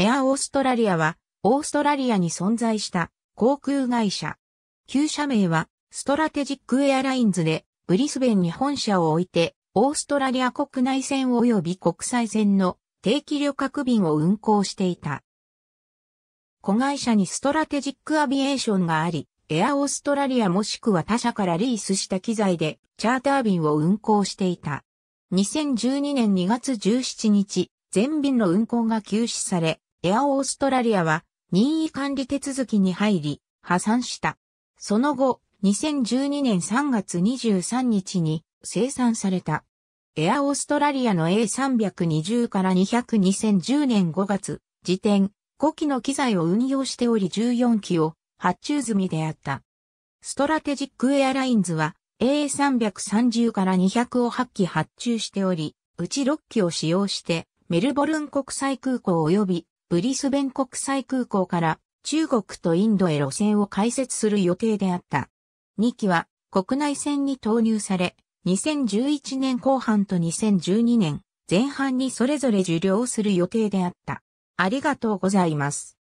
エアオーストラリアは、オーストラリアに存在した航空会社。旧社名は、ストラテジックエアラインズで、ブリスベンに本社を置いて、オーストラリア国内線及び国際線の定期旅客便を運航していた。子会社にストラテジックアビエーションがあり、エアオーストラリアもしくは他社からリースした機材でチャーター便を運航していた。2012年2月17日、全便の運航が休止され、エアオーストラリアは任意管理手続きに入り、破産した。その後、2012年3月23日に生産された。エアオーストラリアの A320 から2002010年5月時点5機の機材を運用しており14機を発注済みであった。ストラテジックエアラインズは A330 から200を8機発注しており、うち6機を使用してメルボルン国際空港及びブリスベン国際空港から中国とインドへ路線を開設する予定であった。2機は国内線に投入され、2011年後半と2012年前半にそれぞれ受領する予定であった。ありがとうございます。